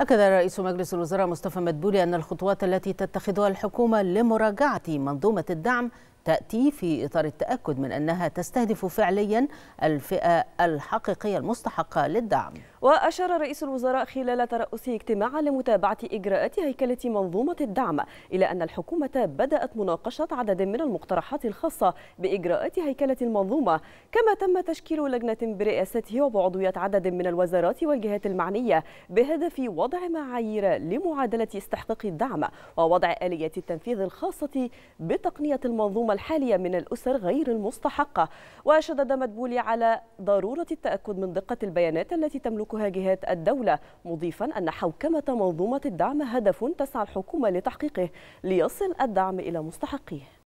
أكد رئيس مجلس الوزراء مصطفى مدبولي أن الخطوات التي تتخذها الحكومة لمراجعة منظومة الدعم تأتي في إطار التأكد من أنها تستهدف فعليا الفئة الحقيقية المستحقة للدعم وأشار رئيس الوزراء خلال ترأسه اجتماعا لمتابعة إجراءات هيكلة منظومة الدعم إلى أن الحكومة بدأت مناقشة عدد من المقترحات الخاصة بإجراءات هيكلة المنظومة كما تم تشكيل لجنة برئاسته وبعضوية عدد من الوزارات والجهات المعنية بهدف وضع معايير لمعادلة استحقاق الدعم ووضع آلية التنفيذ الخاصة بتقنية المنظومة الحالية من الأسر غير المستحقة وشدد مدبولي على ضرورة التأكد من دقة البيانات التي تملكها جهات الدولة مضيفا أن حوكمة منظومة الدعم هدف تسعى الحكومة لتحقيقه ليصل الدعم إلى مستحقيه